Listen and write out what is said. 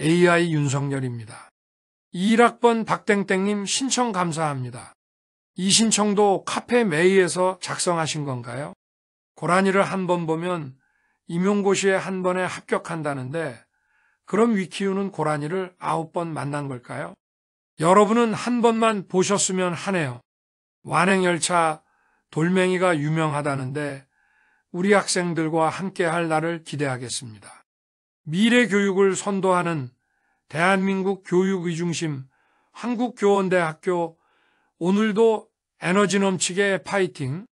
AI 윤석열입니다. 1학번 박땡땡님 신청 감사합니다. 이 신청도 카페 메이에서 작성하신 건가요? 고라니를 한 번 보면 임용고시에 한 번에 합격한다는데 그럼 위키우는 고라니를 아홉 번 만난 걸까요? 여러분은 한 번만 보셨으면 하네요. 완행열차 돌멩이가 유명하다는데 우리 학생들과 함께 할 날을 기대하겠습니다. 미래 교육을 선도하는 대한민국 교육의 중심 한국교원대 학교 오늘도 에너지 넘치게 파이팅